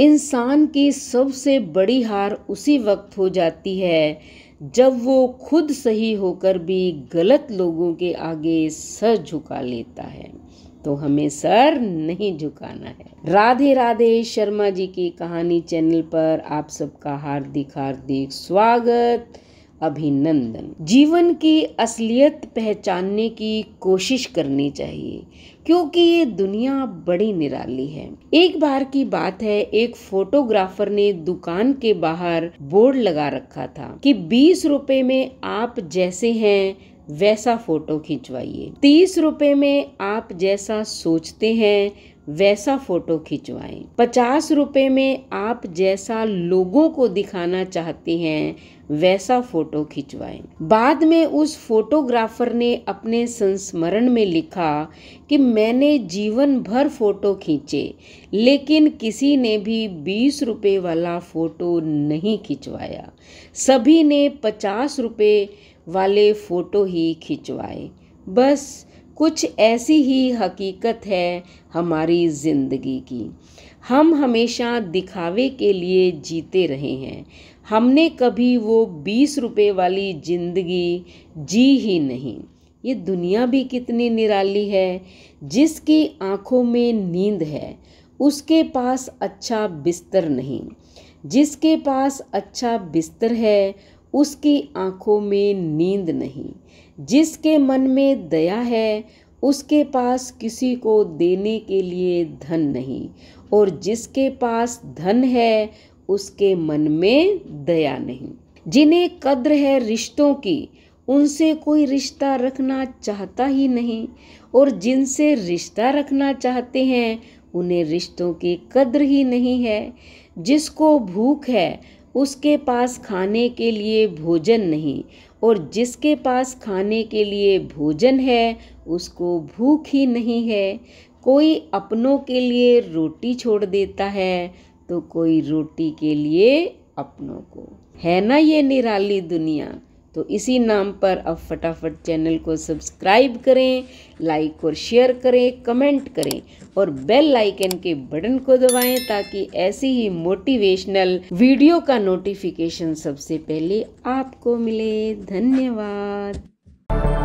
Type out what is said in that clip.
इंसान की सबसे बड़ी हार उसी वक्त हो जाती है जब वो खुद सही होकर भी गलत लोगों के आगे सर झुका लेता है तो हमें सर नहीं झुकाना है राधे राधे शर्मा जी की कहानी चैनल पर आप सबका हार्दिक हार्दिक स्वागत अभिनंदन जीवन की असलियत पहचानने की कोशिश करनी चाहिए क्योंकि ये दुनिया बड़ी निराली है एक बार की बात है एक फोटोग्राफर ने दुकान के बाहर बोर्ड लगा रखा था कि बीस रुपए में आप जैसे हैं वैसा फोटो खिंचवाइए तीस रुपए में आप जैसा सोचते हैं वैसा फोटो खिंचवाएं पचास रुपये में आप जैसा लोगों को दिखाना चाहते हैं वैसा फोटो खिंचवाएं बाद में उस फोटोग्राफर ने अपने संस्मरण में लिखा कि मैंने जीवन भर फोटो खींचे लेकिन किसी ने भी बीस रुपये वाला फोटो नहीं खिंचवाया सभी ने पचास रुपये वाले फोटो ही खिंचवाए बस कुछ ऐसी ही हकीकत है हमारी ज़िंदगी की हम हमेशा दिखावे के लिए जीते रहे हैं हमने कभी वो बीस रुपए वाली ज़िंदगी जी ही नहीं ये दुनिया भी कितनी निराली है जिसकी आँखों में नींद है उसके पास अच्छा बिस्तर नहीं जिसके पास अच्छा बिस्तर है उसकी आंखों में नींद नहीं जिसके मन में दया है उसके पास किसी को देने के लिए धन नहीं और जिसके पास धन है उसके मन में दया नहीं जिन्हें कद्र है रिश्तों की उनसे कोई रिश्ता रखना चाहता ही नहीं और जिनसे रिश्ता रखना चाहते हैं उन्हें रिश्तों की कद्र ही नहीं है जिसको भूख है उसके पास खाने के लिए भोजन नहीं और जिसके पास खाने के लिए भोजन है उसको भूख ही नहीं है कोई अपनों के लिए रोटी छोड़ देता है तो कोई रोटी के लिए अपनों को है ना ये निराली दुनिया तो इसी नाम पर अब फटाफट चैनल को सब्सक्राइब करें लाइक और शेयर करें कमेंट करें और बेल आइकन के बटन को दबाएं ताकि ऐसी ही मोटिवेशनल वीडियो का नोटिफिकेशन सबसे पहले आपको मिले धन्यवाद